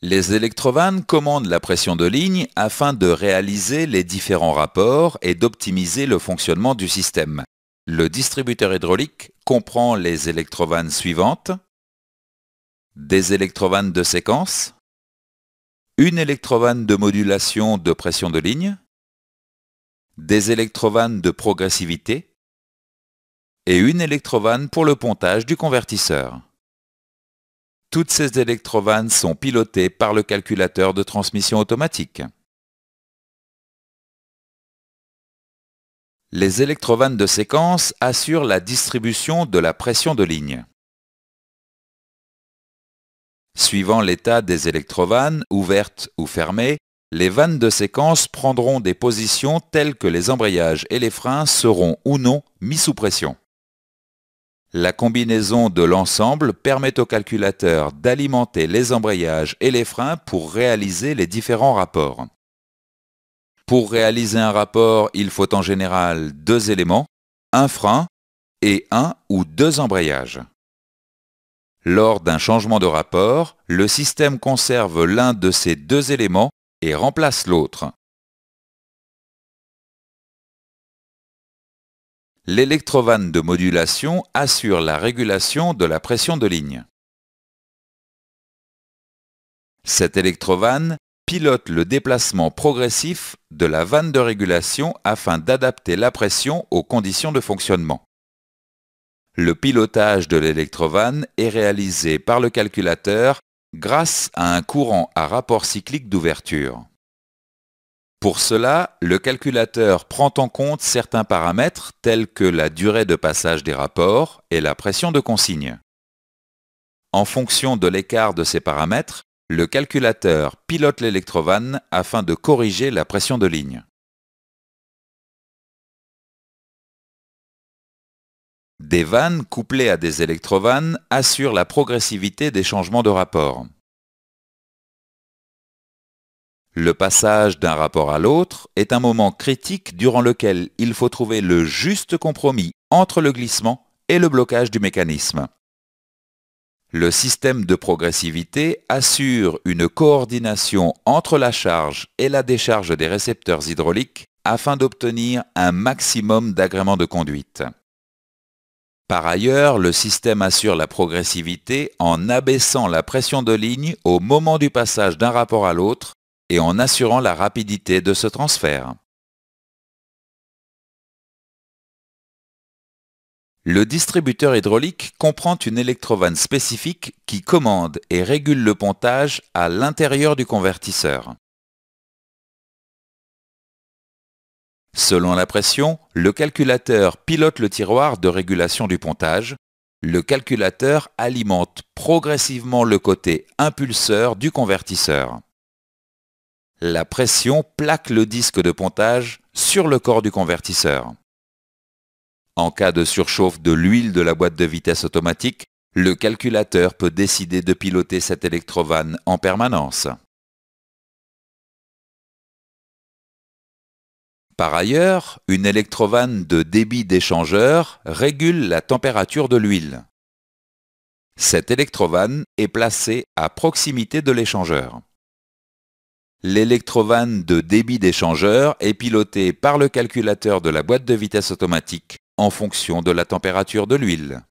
Les électrovannes commandent la pression de ligne afin de réaliser les différents rapports et d'optimiser le fonctionnement du système. Le distributeur hydraulique comprend les électrovannes suivantes. Des électrovannes de séquence. Une électrovanne de modulation de pression de ligne. Des électrovannes de progressivité. Et une électrovanne pour le pontage du convertisseur. Toutes ces électrovannes sont pilotées par le calculateur de transmission automatique. Les électrovannes de séquence assurent la distribution de la pression de ligne. Suivant l'état des électrovannes, ouvertes ou fermées, les vannes de séquence prendront des positions telles que les embrayages et les freins seront ou non mis sous pression. La combinaison de l'ensemble permet au calculateur d'alimenter les embrayages et les freins pour réaliser les différents rapports. Pour réaliser un rapport, il faut en général deux éléments, un frein et un ou deux embrayages. Lors d'un changement de rapport, le système conserve l'un de ces deux éléments et remplace l'autre. L'électrovanne de modulation assure la régulation de la pression de ligne. Cette électrovanne pilote le déplacement progressif de la vanne de régulation afin d'adapter la pression aux conditions de fonctionnement. Le pilotage de l'électrovanne est réalisé par le calculateur grâce à un courant à rapport cyclique d'ouverture. Pour cela, le calculateur prend en compte certains paramètres tels que la durée de passage des rapports et la pression de consigne. En fonction de l'écart de ces paramètres, le calculateur pilote l'électrovanne afin de corriger la pression de ligne. Des vannes couplées à des électrovannes assurent la progressivité des changements de rapport. Le passage d'un rapport à l'autre est un moment critique durant lequel il faut trouver le juste compromis entre le glissement et le blocage du mécanisme. Le système de progressivité assure une coordination entre la charge et la décharge des récepteurs hydrauliques afin d'obtenir un maximum d'agrément de conduite. Par ailleurs, le système assure la progressivité en abaissant la pression de ligne au moment du passage d'un rapport à l'autre et en assurant la rapidité de ce transfert. Le distributeur hydraulique comprend une électrovanne spécifique qui commande et régule le pontage à l'intérieur du convertisseur. Selon la pression, le calculateur pilote le tiroir de régulation du pontage. Le calculateur alimente progressivement le côté impulseur du convertisseur la pression plaque le disque de pontage sur le corps du convertisseur. En cas de surchauffe de l'huile de la boîte de vitesse automatique, le calculateur peut décider de piloter cette électrovanne en permanence. Par ailleurs, une électrovanne de débit d'échangeur régule la température de l'huile. Cette électrovanne est placée à proximité de l'échangeur. L'électrovanne de débit d'échangeur est pilotée par le calculateur de la boîte de vitesse automatique en fonction de la température de l'huile.